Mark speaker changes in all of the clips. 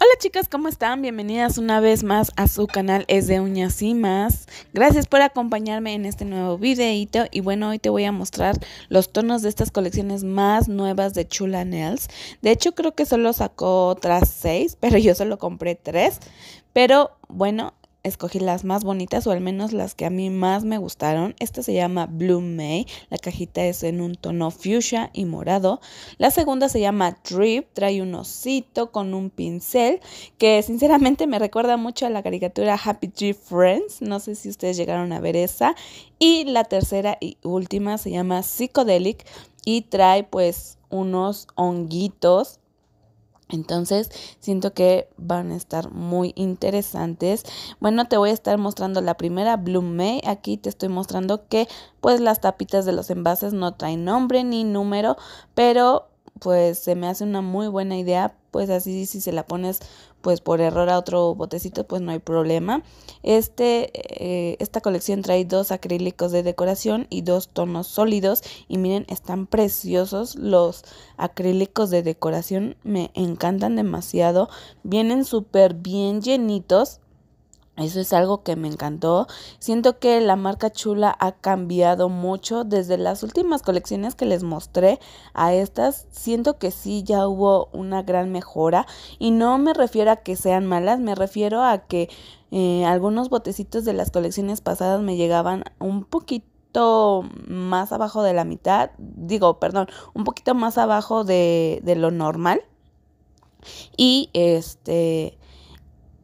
Speaker 1: Hola chicas, ¿cómo están? Bienvenidas una vez más a su canal Es de Uñas y Más. Gracias por acompañarme en este nuevo videito y bueno, hoy te voy a mostrar los tonos de estas colecciones más nuevas de Chula Nails. De hecho, creo que solo sacó otras seis, pero yo solo compré tres. Pero bueno, escogí las más bonitas o al menos las que a mí más me gustaron. Esta se llama Blue May, la cajita es en un tono fuchsia y morado. La segunda se llama Drip, trae un osito con un pincel que sinceramente me recuerda mucho a la caricatura Happy Tree Friends, no sé si ustedes llegaron a ver esa. Y la tercera y última se llama Psychedelic y trae pues unos honguitos entonces siento que van a estar muy interesantes. Bueno, te voy a estar mostrando la primera Bloom May. Aquí te estoy mostrando que pues las tapitas de los envases no traen nombre ni número, pero pues se me hace una muy buena idea. Pues así si se la pones pues por error a otro botecito, pues no hay problema. Este, eh, esta colección trae dos acrílicos de decoración y dos tonos sólidos y miren, están preciosos los acrílicos de decoración, me encantan demasiado, vienen súper bien llenitos eso es algo que me encantó. Siento que la marca Chula ha cambiado mucho desde las últimas colecciones que les mostré a estas. Siento que sí, ya hubo una gran mejora. Y no me refiero a que sean malas, me refiero a que eh, algunos botecitos de las colecciones pasadas me llegaban un poquito más abajo de la mitad, digo, perdón, un poquito más abajo de, de lo normal. Y este,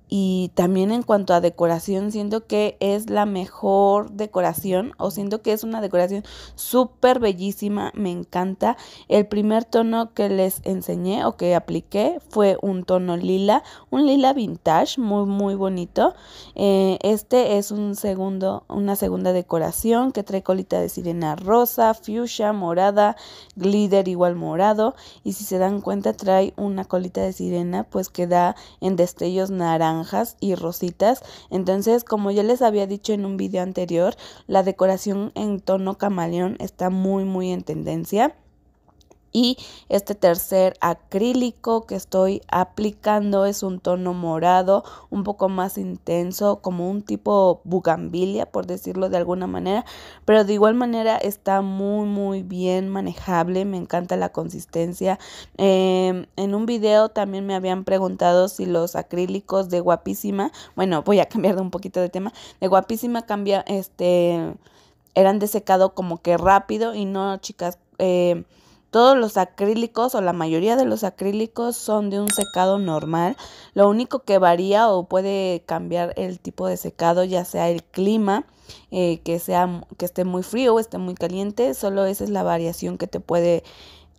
Speaker 1: y también en cuanto a decoración, siento que es la mejor decoración o siento que es una decoración súper bellísima, me encanta. El primer tono que les enseñé o que apliqué fue un tono lila, un lila vintage, muy muy bonito. Eh, este es un segundo, una segunda decoración que trae colita de sirena rosa, fuchsia, morada, glitter igual morado. Y si se dan cuenta trae una colita de sirena pues que da en destellos naranja y rositas. Entonces, como ya les había dicho en un vídeo anterior, la decoración en tono camaleón está muy muy en tendencia. Y este tercer acrílico que estoy aplicando es un tono morado, un poco más intenso, como un tipo bugambilia, por decirlo de alguna manera. Pero de igual manera está muy, muy bien manejable. Me encanta la consistencia. Em, en un video también me habían preguntado si los acrílicos de guapísima, bueno, voy a cambiar de un poquito de tema, de guapísima cambia, este, eran de secado como que rápido y no, chicas. Eh, todos los acrílicos o la mayoría de los acrílicos son de un secado normal. Lo único que varía o puede cambiar el tipo de secado, ya sea el clima, eh, que, sea, que esté muy frío o esté muy caliente, solo esa es la variación que te puede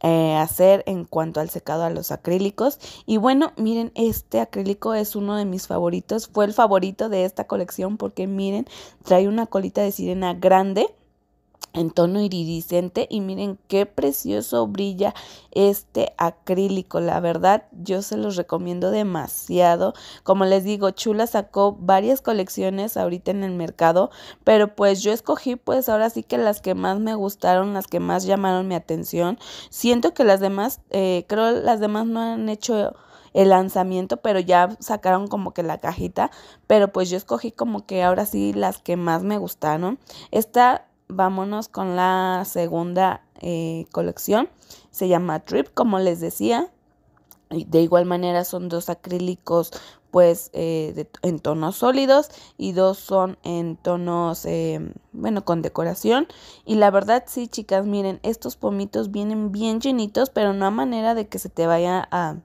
Speaker 1: eh, hacer en cuanto al secado a los acrílicos. Y bueno, miren, este acrílico es uno de mis favoritos, fue el favorito de esta colección porque miren, trae una colita de sirena grande en tono iridiscente y miren qué precioso brilla este acrílico la verdad yo se los recomiendo demasiado como les digo chula sacó varias colecciones ahorita en el mercado pero pues yo escogí pues ahora sí que las que más me gustaron las que más llamaron mi atención siento que las demás eh, creo las demás no han hecho el lanzamiento, pero ya sacaron como que la cajita, pero pues yo escogí como que ahora sí las que más me gustaron. Esta vámonos con la segunda eh, colección. Se llama Trip, como les decía. De igual manera son dos acrílicos pues eh, en tonos sólidos y dos son en tonos em, bueno con decoración y la verdad sí chicas miren estos pomitos vienen bien llenitos pero no a manera de que se te vaya a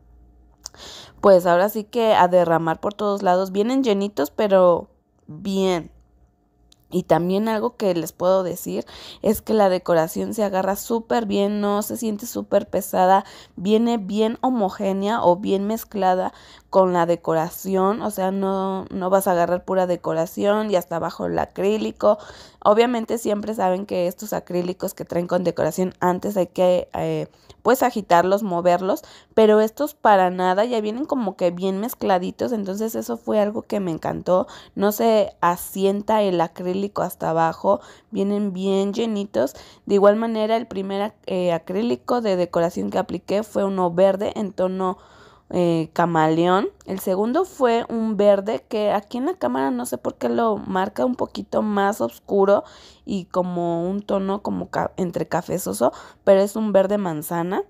Speaker 1: pues ahora sí que a derramar por todos lados vienen llenitos pero bien y también algo que les puedo decir es que la decoración se agarra súper bien, no se siente súper pesada, viene bien homogénea o bien mezclada con la decoración, o sea, no, no vas a agarrar pura decoración y hasta abajo el acrílico. Obviamente siempre saben que estos acrílicos que traen con decoración antes hay que eh, pues agitarlos, moverlos, pero estos para nada ya vienen como que bien mezcladitos, entonces eso fue algo que me encantó, no se asienta el acrílico hasta abajo, vienen bien llenitos. De igual manera, el primer eh, acrílico de decoración que apliqué fue uno verde en tono eh, camaleón. El segundo fue un verde que aquí en la cámara no sé por qué lo marca un poquito más oscuro y como un tono como entre entre cafezoso, pero es un verde manzana.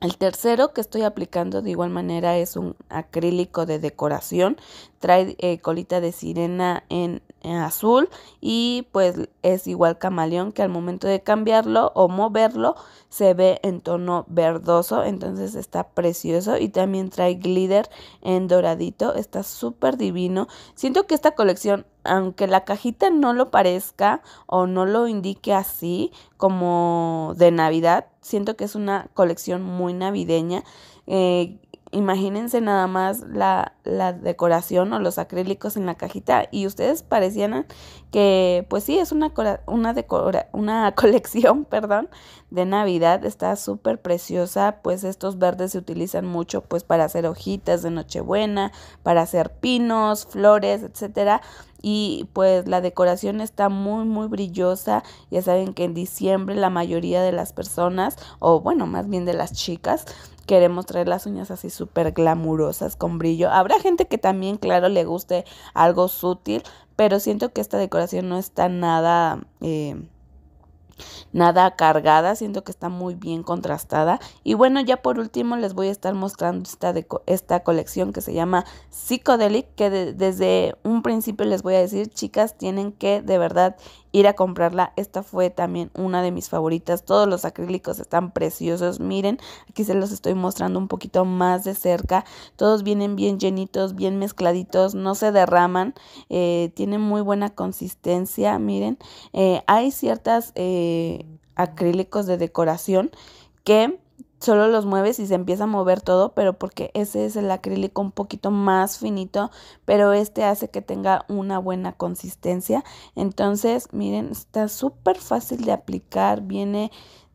Speaker 1: El tercero que estoy aplicando de igual manera es un acrílico de decoración. Trae eh, colita de sirena en azul y pues es igual camaleón que al momento de cambiarlo o moverlo se ve en tono verdoso entonces está precioso y también trae glitter en doradito está súper divino siento que esta colección aunque la cajita no lo parezca o no lo indique así como de navidad siento que es una colección muy navideña eh, imagínense nada más la, decoración o los acrílicos en la cajita y ustedes parecían que, pues sí, es una, una, decora, una colección, perdón, de Navidad, está súper preciosa, pues estos verdes se utilizan mucho pues para hacer hojitas de Nochebuena, para hacer pinos, flores, etcétera y pues la decoración está muy muy brillosa ya saben que en diciembre la mayoría de las personas o bueno más bien de las chicas queremos traer las uñas así súper glamurosas con brillo. Habrá gente que también, claro, le guste algo sutil, pero siento que esta decoración no está nada... Eh, nada cargada, siento que está muy bien contrastada. Y bueno, ya por último les voy a estar mostrando esta, de, esta colección que se llama Psychedelic, que desde un principio les voy a decir, chicas, tienen que de verdad ir a comprarla. Esta fue también una de mis favoritas. Todos los acrílicos están preciosos. Miren, aquí se los estoy mostrando un poquito más de cerca. Todos vienen bien llenitos, bien mezcladitos, no se derraman. Eh, tienen muy buena consistencia, miren. Eh, hay ciertas... Eh, eh, acrílicos de decoración que solo los mueves y se empieza a mover todo, pero porque ese es el acrílico un poquito más finito, pero este hace que tenga una buena consistencia. Entonces, miren, está súper fácil de aplicar, viene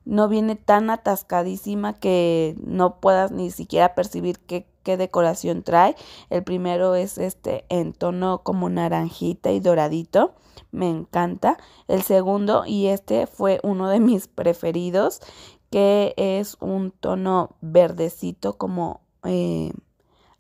Speaker 1: no viene tan atascadísima que no puedas ni siquiera percibir que qué decoración trae. El primero es este en tono como naranjita y doradito. Me encanta. El segundo, y este fue uno de mis preferidos, que es un tono verdecito como... Eh,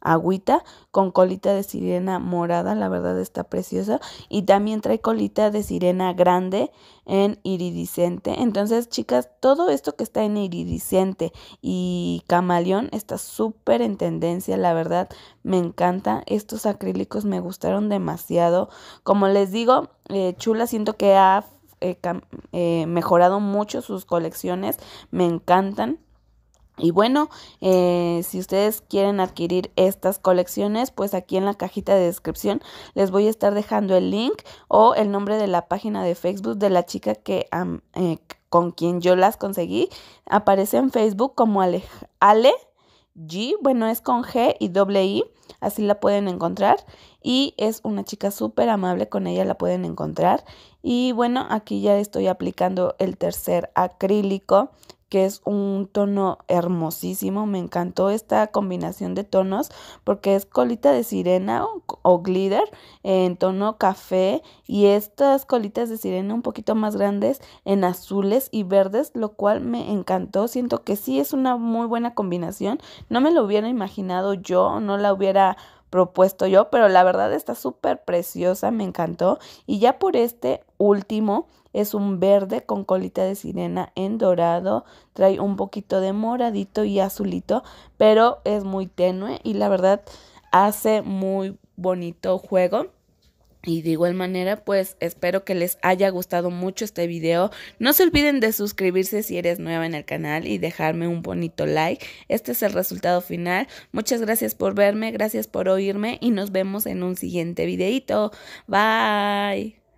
Speaker 1: agüita con colita de sirena morada, la verdad está preciosa. Y también trae colita de sirena grande en iridiscente. Entonces, chicas, todo esto que está en iridiscente y camaleón está súper en tendencia, la verdad me encanta. Estos acrílicos me gustaron demasiado. Como les digo, eh, Chula siento que ha eh, eh, mejorado mucho sus colecciones, me encantan. Y bueno, eh, si ustedes quieren adquirir estas colecciones, pues aquí en la cajita de descripción les voy a estar dejando el link o el nombre de la página de Facebook de la chica que eh, con quien yo las conseguí. Aparece en Facebook como Ale, Ale G, bueno, es con G y doble I, así la pueden encontrar. Y es una chica súper amable, con ella la pueden encontrar. Y bueno, aquí ya estoy aplicando el tercer acrílico que es un tono hermosísimo. Me encantó esta combinación de tonos porque es colita de sirena o, glitter en tono café y estas colitas de sirena un poquito más grandes en azules y verdes, lo cual me encantó. Siento que sí es una muy buena combinación. No me lo hubiera imaginado yo, no la hubiera propuesto yo, pero la verdad está súper preciosa, me encantó. Y ya por este último es un verde con colita de sirena en dorado, trae un poquito de moradito y azulito, pero es muy tenue y la verdad hace muy bonito juego. Y de igual manera, pues espero que les haya gustado mucho este video. No se olviden de suscribirse si eres nueva en el canal y dejarme un bonito like. Este es el resultado final. Muchas gracias por verme, gracias por oírme y nos vemos en un siguiente videito. Bye.